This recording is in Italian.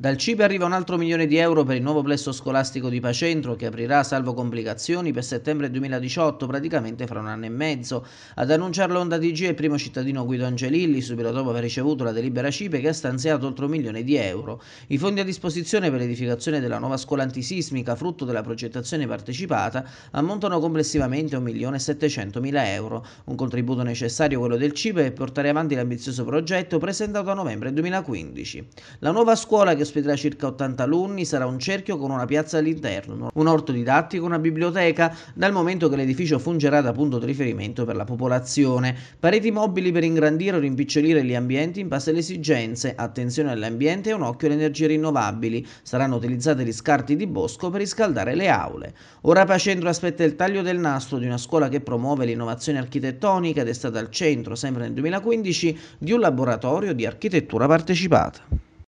Dal CIPE arriva un altro milione di euro per il nuovo plesso scolastico di Pacentro che aprirà, salvo complicazioni, per settembre 2018, praticamente fra un anno e mezzo. Ad annunciarlo Onda DG è il primo cittadino Guido Angelilli, subito dopo aver ricevuto la delibera CIPE che ha stanziato oltre un milione di euro. I fondi a disposizione per l'edificazione della nuova scuola antisismica, frutto della progettazione partecipata, ammontano complessivamente 1.700.000 euro. Un contributo necessario quello del CIPE per portare avanti l'ambizioso progetto presentato a novembre 2015. La nuova scuola che ospiterà circa 80 alunni, sarà un cerchio con una piazza all'interno, un orto didattico, una biblioteca, dal momento che l'edificio fungerà da punto di riferimento per la popolazione. Pareti mobili per ingrandire o rimpicciolire gli ambienti in base alle esigenze, attenzione all'ambiente e un occhio alle energie rinnovabili. Saranno utilizzati gli scarti di bosco per riscaldare le aule. Ora Pacentro aspetta il taglio del nastro di una scuola che promuove l'innovazione architettonica ed è stata al centro, sempre nel 2015, di un laboratorio di architettura partecipata.